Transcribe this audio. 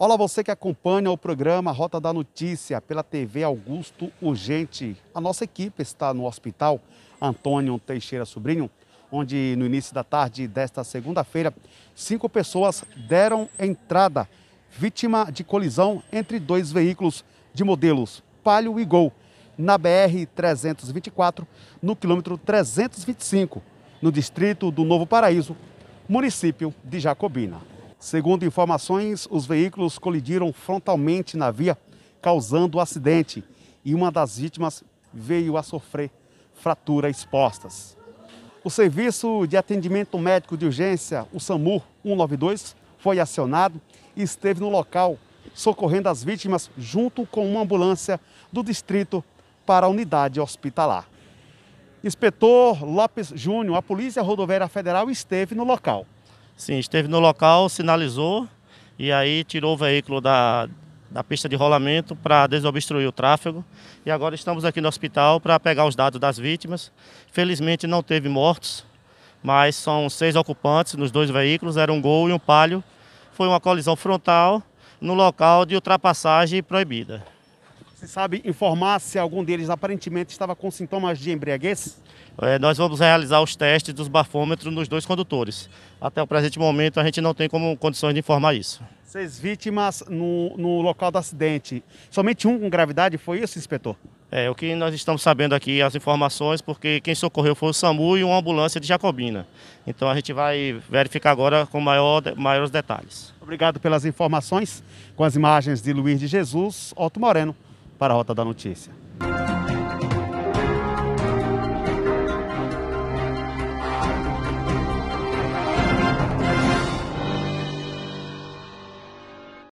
Olá, você que acompanha o programa Rota da Notícia pela TV Augusto Urgente. A nossa equipe está no Hospital Antônio Teixeira Sobrinho, onde no início da tarde desta segunda-feira, cinco pessoas deram entrada, vítima de colisão entre dois veículos de modelos Palio e Gol, na BR-324, no quilômetro 325, no distrito do Novo Paraíso, município de Jacobina. Segundo informações, os veículos colidiram frontalmente na via, causando o acidente, e uma das vítimas veio a sofrer fraturas expostas. O Serviço de Atendimento Médico de Urgência, o SAMU 192, foi acionado e esteve no local, socorrendo as vítimas junto com uma ambulância do distrito para a unidade hospitalar. Inspetor Lopes Júnior, a Polícia Rodoviária Federal esteve no local. Sim, esteve no local, sinalizou e aí tirou o veículo da, da pista de rolamento para desobstruir o tráfego. E agora estamos aqui no hospital para pegar os dados das vítimas. Felizmente não teve mortos, mas são seis ocupantes nos dois veículos, era um Gol e um Palio. Foi uma colisão frontal no local de ultrapassagem proibida se sabe informar se algum deles aparentemente estava com sintomas de embriaguez? É, nós vamos realizar os testes dos bafômetros nos dois condutores. Até o presente momento a gente não tem como condições de informar isso. Seis vítimas no, no local do acidente. Somente um com gravidade, foi isso, inspetor? É, o que nós estamos sabendo aqui, as informações, porque quem socorreu foi o SAMU e uma ambulância de Jacobina. Então a gente vai verificar agora com maior, maiores detalhes. Obrigado pelas informações. Com as imagens de Luiz de Jesus, Otto Moreno para a Rota da Notícia.